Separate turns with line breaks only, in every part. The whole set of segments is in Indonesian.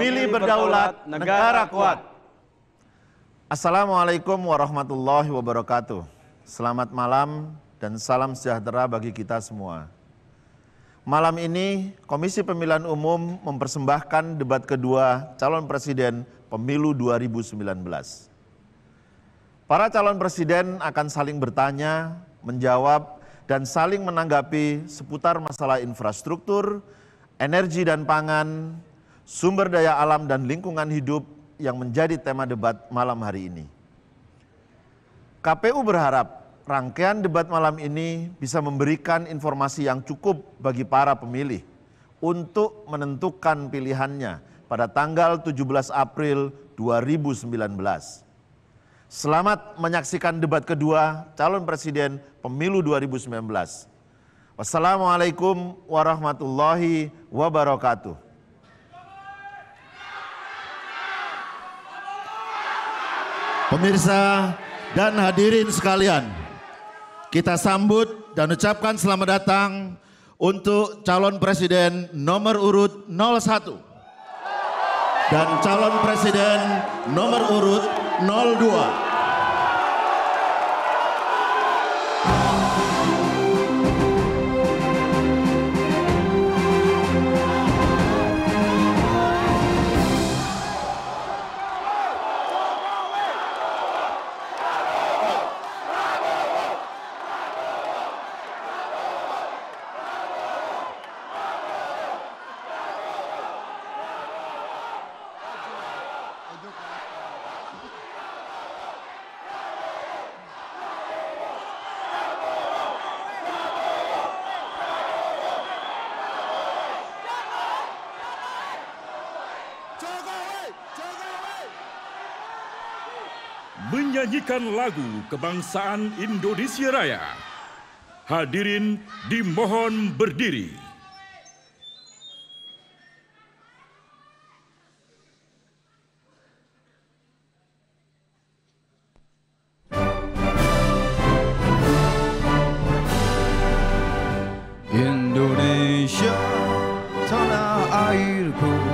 Pemilih berdaulat, negara kuat. Assalamualaikum warahmatullahi wabarakatuh. Selamat malam dan salam sejahtera bagi kita semua. Malam ini Komisi Pemilihan Umum mempersembahkan debat kedua calon presiden pemilu 2019. Para calon presiden akan saling bertanya, menjawab, dan saling menanggapi seputar masalah infrastruktur, energi dan pangan, sumber daya alam dan lingkungan hidup yang menjadi tema debat malam hari ini. KPU berharap rangkaian debat malam ini bisa memberikan informasi yang cukup bagi para pemilih untuk menentukan pilihannya pada tanggal 17 April 2019. Selamat menyaksikan debat kedua calon presiden pemilu 2019. Wassalamualaikum warahmatullahi wabarakatuh. Pemirsa dan hadirin sekalian, kita sambut dan ucapkan selamat datang untuk calon presiden nomor urut 01 dan calon presiden nomor urut 02.
menyanyikan lagu kebangsaan Indonesia Raya. Hadirin dimohon berdiri. Indonesia,
tanah airku.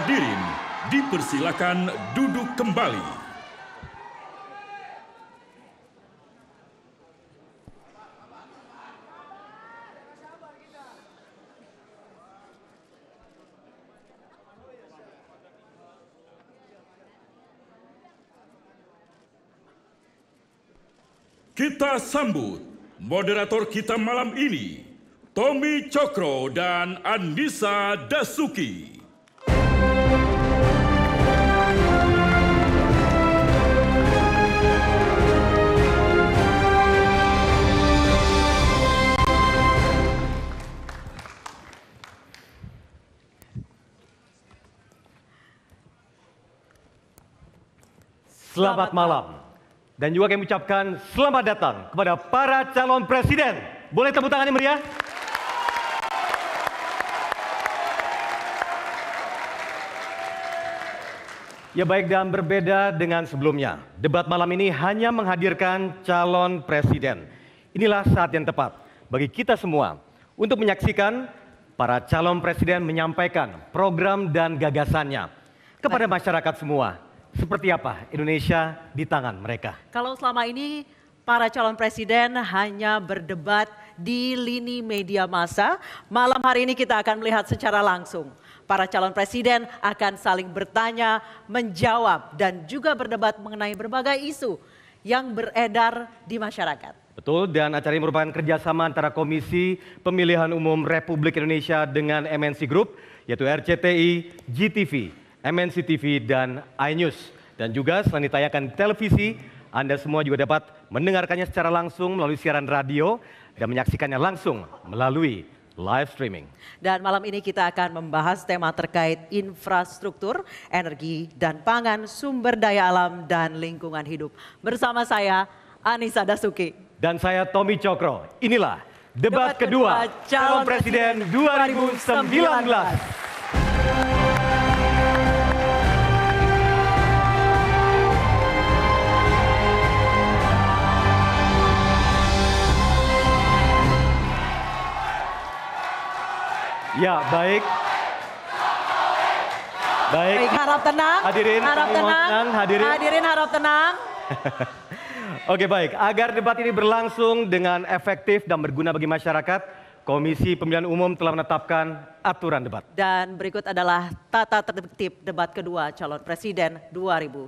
Hadirin, dipersilakan duduk kembali. Kita sambut moderator kita malam ini, Tommy Cokro dan Andisa Dasuki.
selamat malam. Dan juga kami ucapkan selamat datang kepada para calon presiden. Boleh tepuk tangannya meriah? Ya baik dan berbeda dengan sebelumnya. Debat malam ini hanya menghadirkan calon presiden. Inilah saat yang tepat bagi kita semua untuk menyaksikan para calon presiden menyampaikan program dan gagasannya kepada masyarakat semua seperti apa Indonesia di tangan mereka?
Kalau selama ini para calon presiden hanya berdebat di lini media massa. Malam hari ini kita akan melihat secara langsung. Para calon presiden akan saling bertanya, menjawab, dan juga berdebat mengenai berbagai isu yang beredar di masyarakat.
Betul, dan acara ini merupakan kerjasama antara Komisi Pemilihan Umum Republik Indonesia dengan MNC Group, yaitu RCTI, GTV, MNC TV dan iNews. Dan juga selain ditayangkan di televisi, Anda semua juga dapat mendengarkannya secara langsung melalui siaran radio dan menyaksikannya langsung melalui live streaming.
Dan malam ini kita akan membahas tema terkait infrastruktur, energi dan pangan, sumber daya alam dan lingkungan hidup. Bersama saya Anissa Dasuki
dan saya Tommy Cokro. Inilah debat, debat kedua, kedua calon presiden 2019. 2019. Ya, baik. Baik. baik harap tenang. Hadirin, harap tenang. tenang. Hadirin. Hadirin
harap tenang.
Oke baik, agar debat ini berlangsung dengan efektif dan berguna bagi masyarakat, Komisi Pemilihan Umum telah menetapkan aturan debat.
Dan berikut adalah tata tertib debat kedua calon presiden 2019.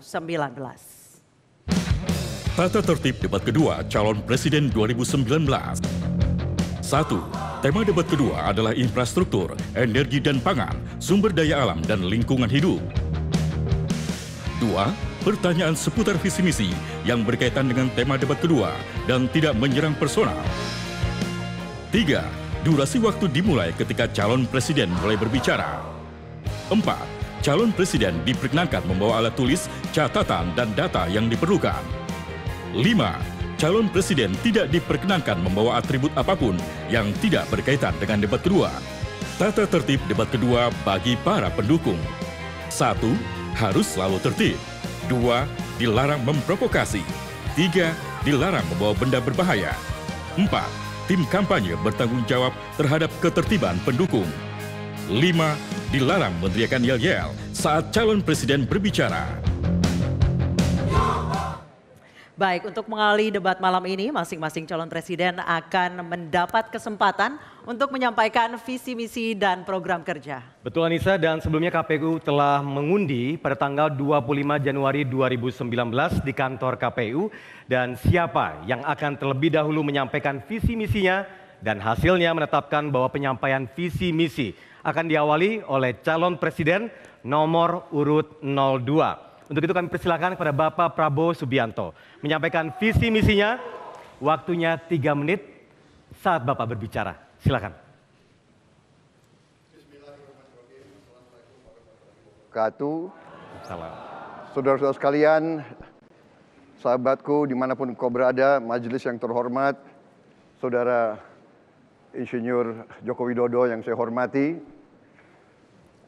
Tata tertib debat kedua calon presiden 2019. 1. Tema debat kedua adalah infrastruktur, energi dan pangan, sumber daya alam dan lingkungan hidup. 2. Pertanyaan seputar visi misi yang berkaitan dengan tema debat kedua dan tidak menyerang personal. 3. Durasi waktu dimulai ketika calon presiden mulai berbicara. 4. Calon presiden diperkenankan membawa alat tulis, catatan, dan data yang diperlukan. 5 calon presiden tidak diperkenankan membawa atribut apapun yang tidak berkaitan dengan debat kedua. Tata tertib debat kedua bagi para pendukung. satu Harus selalu tertib. dua Dilarang memprovokasi. tiga Dilarang membawa benda berbahaya. empat Tim kampanye bertanggung jawab terhadap ketertiban pendukung. lima Dilarang meneriakan yel-yel saat calon presiden berbicara.
Baik, untuk mengawali debat malam ini, masing-masing calon presiden akan mendapat kesempatan untuk menyampaikan visi misi dan program kerja.
Betul Anissa, dan sebelumnya KPU telah mengundi pada tanggal 25 Januari 2019 di kantor KPU dan siapa yang akan terlebih dahulu menyampaikan visi misinya dan hasilnya menetapkan bahwa penyampaian visi misi akan diawali oleh calon presiden nomor urut 02. Untuk itu kami persilakan kepada Bapak Prabowo Subianto menyampaikan visi misinya. Waktunya tiga menit saat Bapak berbicara. Silakan.
Katu. Salam. Saudara-saudara sekalian, sahabatku dimanapun kau berada, majelis yang terhormat, saudara Insinyur Joko Widodo yang saya hormati.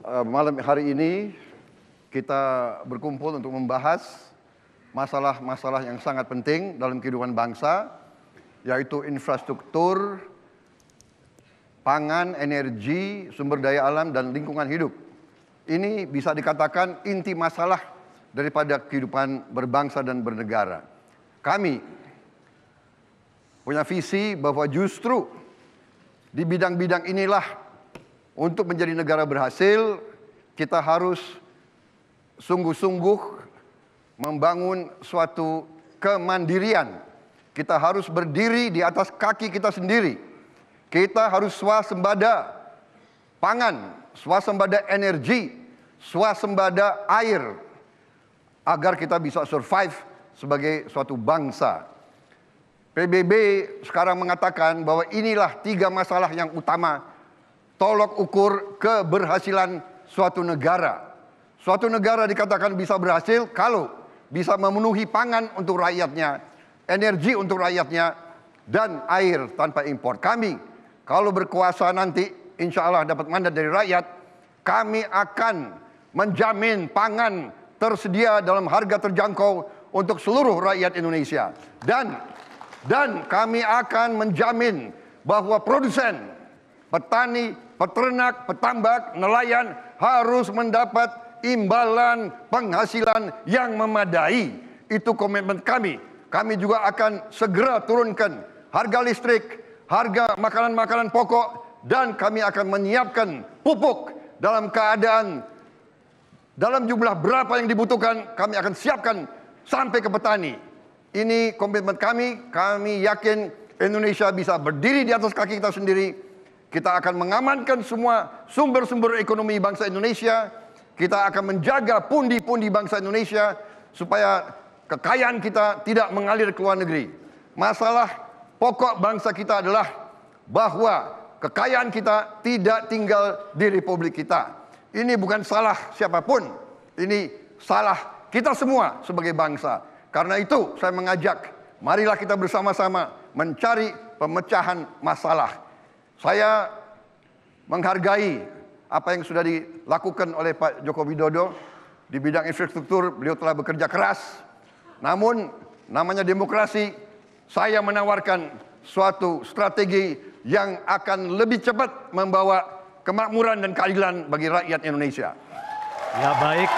Eh, malam hari ini kita berkumpul untuk membahas masalah-masalah yang sangat penting dalam kehidupan bangsa, yaitu infrastruktur, pangan, energi, sumber daya alam, dan lingkungan hidup. Ini bisa dikatakan inti masalah daripada kehidupan berbangsa dan bernegara. Kami punya visi bahwa justru di bidang-bidang inilah untuk menjadi negara berhasil, kita harus sungguh-sungguh membangun suatu kemandirian. Kita harus berdiri di atas kaki kita sendiri. Kita harus swasembada pangan, swasembada energi, swasembada air agar kita bisa survive sebagai suatu bangsa. PBB sekarang mengatakan bahwa inilah tiga masalah yang utama tolok ukur keberhasilan suatu negara. Suatu negara dikatakan bisa berhasil kalau bisa memenuhi pangan untuk rakyatnya, energi untuk rakyatnya, dan air tanpa impor. Kami kalau berkuasa nanti insya Allah dapat mandat dari rakyat, kami akan menjamin pangan tersedia dalam harga terjangkau untuk seluruh rakyat Indonesia. Dan dan kami akan menjamin bahwa produsen, petani, peternak, petambak, nelayan harus mendapat imbalan, penghasilan yang memadai. Itu komitmen kami. Kami juga akan segera turunkan harga listrik, harga makanan-makanan pokok, dan kami akan menyiapkan pupuk dalam keadaan dalam jumlah berapa yang dibutuhkan, kami akan siapkan sampai ke petani. Ini komitmen kami. Kami yakin Indonesia bisa berdiri di atas kaki kita sendiri. Kita akan mengamankan semua sumber-sumber ekonomi bangsa Indonesia kita akan menjaga pundi-pundi bangsa Indonesia supaya kekayaan kita tidak mengalir ke luar negeri. Masalah pokok bangsa kita adalah bahwa kekayaan kita tidak tinggal di republik kita. Ini bukan salah siapapun. Ini salah kita semua sebagai bangsa. Karena itu saya mengajak, marilah kita bersama-sama mencari pemecahan masalah. Saya menghargai apa yang sudah dilakukan oleh Pak Joko Widodo di bidang infrastruktur beliau telah bekerja keras. Namun namanya demokrasi, saya menawarkan suatu strategi yang akan lebih cepat membawa kemakmuran dan keadilan bagi rakyat Indonesia.
Ya baik.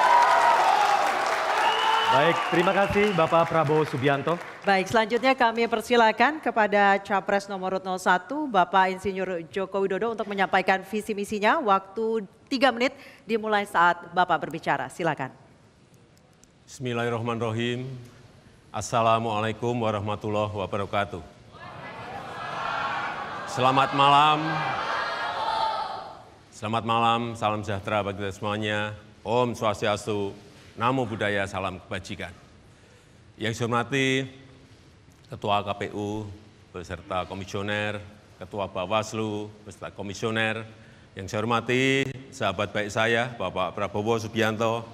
Baik, terima kasih Bapak Prabowo Subianto.
Baik, selanjutnya kami persilakan kepada Capres nomor 01 Bapak Insinyur Joko Widodo untuk menyampaikan visi misinya. Waktu 3 menit dimulai saat Bapak berbicara. Silakan.
Bismillahirrahmanirrahim. Assalamualaikum warahmatullahi wabarakatuh. Selamat malam. Selamat malam, salam sejahtera bagi kita semuanya. Om Swastiastu, Namo Buddhaya, salam kebajikan. Yang saya hormati Ketua KPU beserta komisioner, Ketua Bawaslu beserta komisioner, yang saya hormati sahabat baik saya, Bapak Prabowo Subianto,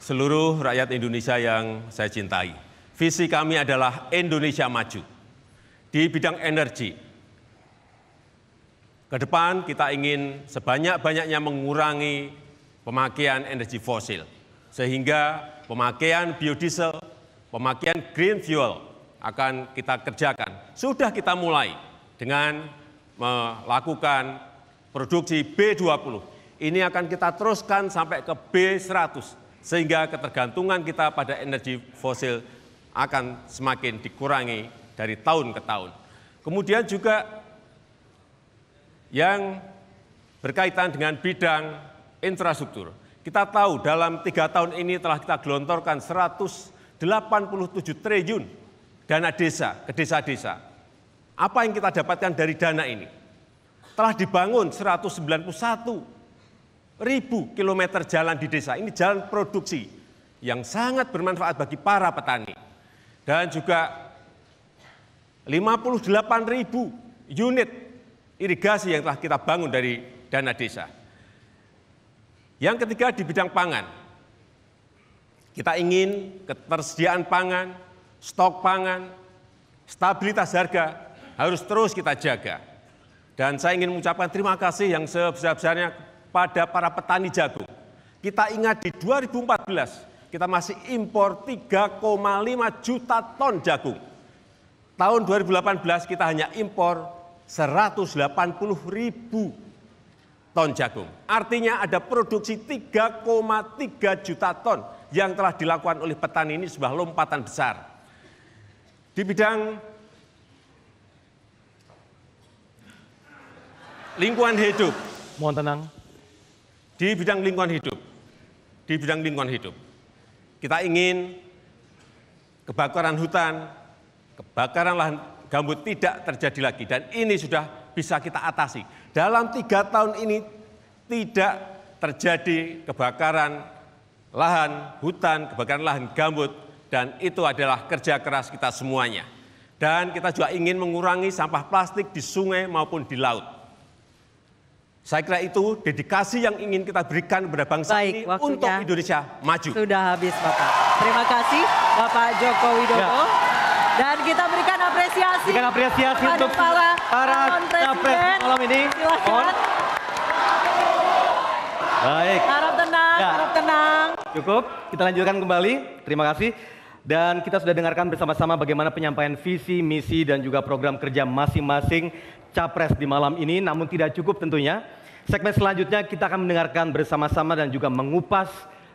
seluruh rakyat Indonesia yang saya cintai. Visi kami adalah Indonesia maju di bidang energi. Ke depan kita ingin sebanyak-banyaknya mengurangi pemakaian energi fosil sehingga pemakaian biodiesel, pemakaian green fuel akan kita kerjakan. Sudah kita mulai dengan melakukan produksi B20. Ini akan kita teruskan sampai ke B100, sehingga ketergantungan kita pada energi fosil akan semakin dikurangi dari tahun ke tahun. Kemudian juga yang berkaitan dengan bidang infrastruktur. Kita tahu dalam tiga tahun ini telah kita gelontorkan 187 triliun dana desa ke desa-desa. Apa yang kita dapatkan dari dana ini? Telah dibangun 191 ribu kilometer jalan di desa. Ini jalan produksi yang sangat bermanfaat bagi para petani. Dan juga 58 ribu unit irigasi yang telah kita bangun dari dana desa. Yang ketiga di bidang pangan. Kita ingin ketersediaan pangan, stok pangan, stabilitas harga harus terus kita jaga. Dan saya ingin mengucapkan terima kasih yang sebesar-besarnya pada para petani jagung. Kita ingat di 2014 kita masih impor 3,5 juta ton jagung. Tahun 2018 kita hanya impor 180 ribu ton jagung. Artinya ada produksi 3,3 juta ton yang telah dilakukan oleh petani ini sebuah lompatan besar. Di bidang lingkungan hidup. Mohon tenang. Di bidang lingkungan hidup. Di bidang lingkungan hidup. Kita ingin kebakaran hutan, kebakaran lahan gambut tidak terjadi lagi dan ini sudah bisa kita atasi dalam tiga tahun ini tidak terjadi kebakaran lahan hutan, kebakaran lahan gambut, dan itu adalah kerja keras kita semuanya. Dan kita juga ingin mengurangi sampah plastik di sungai maupun di laut. Saya kira itu dedikasi yang ingin kita berikan kepada bangsa Baik, ini untuk Indonesia maju.
Sudah habis Bapak. Terima kasih Bapak Joko Widodo. Ya. Dan kita apresiasi. Berikan apresiasi untuk para, para capres malam ini. Silakan. Baik. Harap tenang, ya. harap tenang.
Cukup, kita lanjutkan kembali. Terima kasih. Dan kita sudah dengarkan bersama-sama bagaimana penyampaian visi, misi, dan juga program kerja masing-masing capres di malam ini. Namun tidak cukup tentunya. Segmen selanjutnya kita akan mendengarkan bersama-sama dan juga mengupas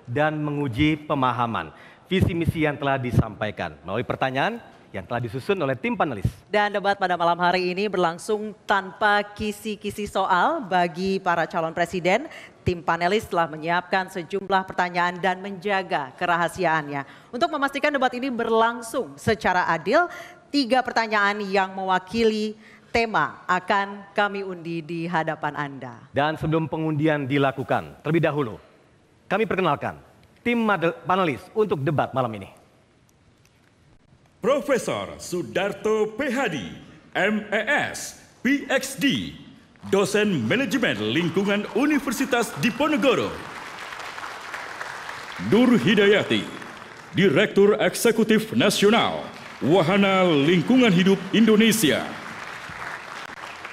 dan menguji pemahaman visi misi yang telah disampaikan melalui pertanyaan yang telah disusun oleh tim panelis.
Dan debat pada malam hari ini berlangsung tanpa kisi-kisi soal bagi para calon presiden. Tim panelis telah menyiapkan sejumlah pertanyaan dan menjaga kerahasiaannya. Untuk memastikan debat ini berlangsung secara adil, tiga pertanyaan yang mewakili tema akan kami undi di hadapan Anda.
Dan sebelum pengundian dilakukan, terlebih dahulu kami perkenalkan tim panelis untuk debat malam ini. Profesor Sudarto PHD, MES,
PXD, dosen manajemen lingkungan Universitas Diponegoro. Nur Hidayati, Direktur Eksekutif Nasional Wahana Lingkungan Hidup Indonesia.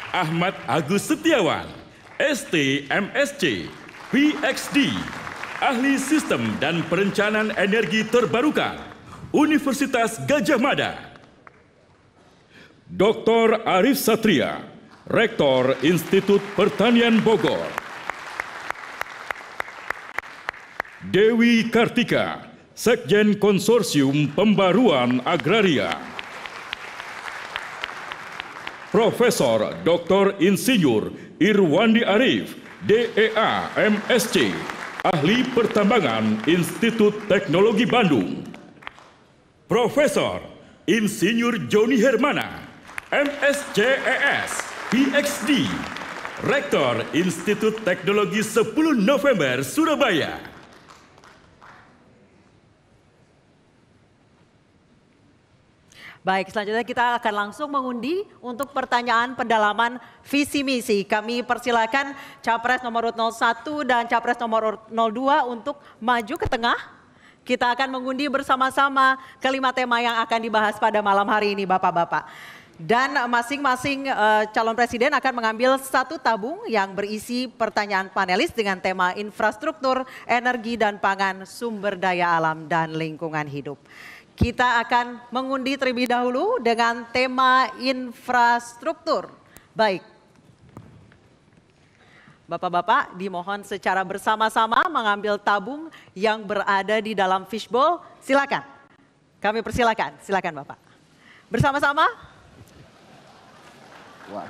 Ahmad Agus Setiawan, ST MSC, PhD, Ahli Sistem dan Perencanaan Energi Terbarukan. Universitas Gajah Mada. Dr. Arif Satria, Rektor Institut Pertanian Bogor. Dewi Kartika, Sekjen Konsorsium Pembaruan Agraria. Profesor Dr. Insinyur Irwandi Arif, DEA MSC, ahli pertambangan Institut Teknologi Bandung. Profesor Insinyur Joni Hermana, MSCES, PhD, Rektor Institut Teknologi 10 November Surabaya.
Baik, selanjutnya kita akan langsung mengundi untuk pertanyaan pendalaman visi misi. Kami persilakan Capres nomor 01 dan Capres nomor 02 untuk maju ke tengah. Kita akan mengundi bersama-sama kelima tema yang akan dibahas pada malam hari ini Bapak-Bapak. Dan masing-masing eh, calon presiden akan mengambil satu tabung yang berisi pertanyaan panelis dengan tema infrastruktur, energi dan pangan, sumber daya alam dan lingkungan hidup. Kita akan mengundi terlebih dahulu dengan tema infrastruktur. Baik, Bapak-bapak dimohon secara bersama-sama mengambil tabung yang berada di dalam fishbowl. Silakan. Kami persilakan. Silakan Bapak. Bersama-sama. Wah.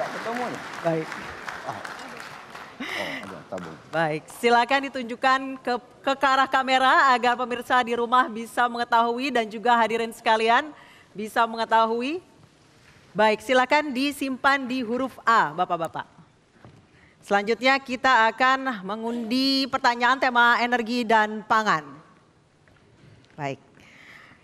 Gak ketemu nih. Ya? Baik. Oh.
Oh, ada tabung. Baik, silakan ditunjukkan ke, ke arah kamera agar pemirsa di rumah bisa mengetahui dan juga hadirin sekalian bisa mengetahui Baik, silakan disimpan di huruf A, Bapak-bapak. Selanjutnya kita akan mengundi pertanyaan tema energi dan pangan. Baik.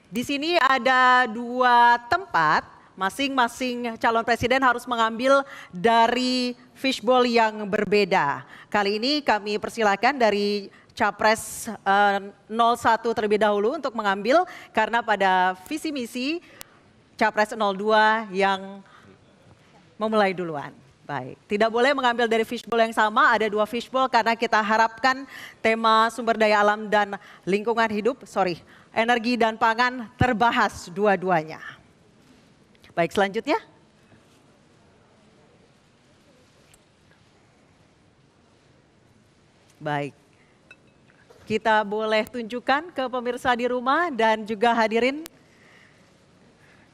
Di sini ada dua tempat masing-masing calon presiden harus mengambil dari fishbowl yang berbeda. Kali ini kami persilakan dari Capres uh, eh, 01 terlebih dahulu untuk mengambil karena pada visi misi Capres 02 yang memulai duluan. Baik, tidak boleh mengambil dari fishbowl yang sama, ada dua fishbowl karena kita harapkan tema sumber daya alam dan lingkungan hidup, sorry, energi dan pangan terbahas dua-duanya. Baik, selanjutnya. Baik, kita boleh tunjukkan ke pemirsa di rumah dan juga hadirin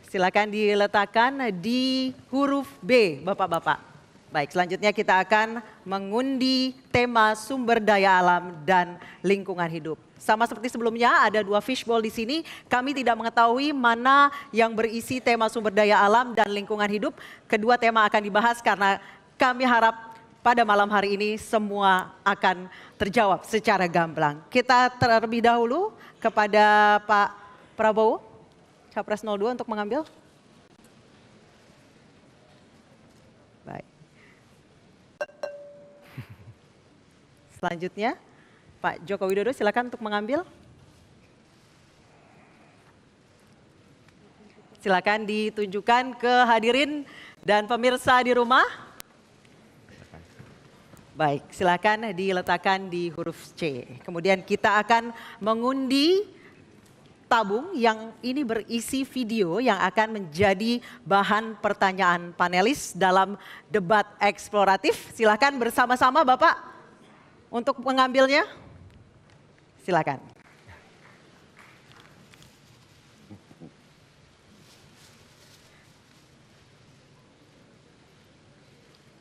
silakan diletakkan di huruf B, Bapak-bapak. Baik, selanjutnya kita akan mengundi tema sumber daya alam dan lingkungan hidup. Sama seperti sebelumnya, ada dua fishbowl di sini. Kami tidak mengetahui mana yang berisi tema sumber daya alam dan lingkungan hidup. Kedua tema akan dibahas karena kami harap pada malam hari ini semua akan terjawab secara gamblang. Kita terlebih dahulu kepada Pak Prabowo. Capres 02 untuk mengambil? Baik. Selanjutnya, Pak Joko Widodo silakan untuk mengambil. Silakan ditunjukkan ke hadirin dan pemirsa di rumah. Baik, silakan diletakkan di huruf C. Kemudian kita akan mengundi tabung yang ini berisi video yang akan menjadi bahan pertanyaan panelis dalam debat eksploratif. Silakan bersama-sama Bapak untuk mengambilnya. Silakan.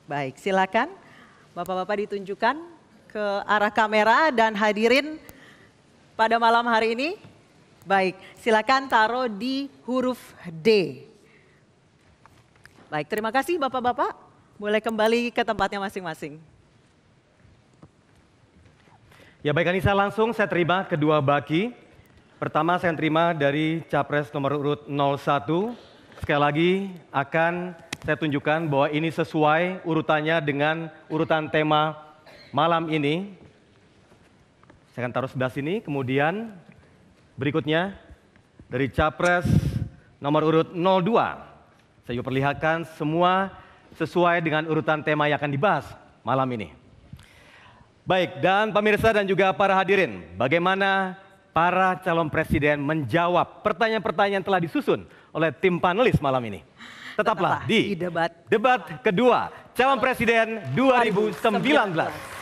Baik, silakan. Bapak-bapak ditunjukkan ke arah kamera dan hadirin pada malam hari ini Baik, silakan taruh di huruf D. Baik, terima kasih Bapak-Bapak. Boleh kembali ke tempatnya masing-masing.
Ya baik Anissa, langsung saya terima kedua baki. Pertama saya terima dari Capres nomor urut 01. Sekali lagi akan saya tunjukkan bahwa ini sesuai urutannya dengan urutan tema malam ini. Saya akan taruh sebelah sini, kemudian Berikutnya dari Capres nomor urut 02. Saya perlihatkan semua sesuai dengan urutan tema yang akan dibahas malam ini. Baik, dan pemirsa dan juga para hadirin, bagaimana para calon presiden menjawab pertanyaan-pertanyaan telah disusun oleh tim panelis malam ini. Tetaplah, di, debat. kedua calon presiden 2019.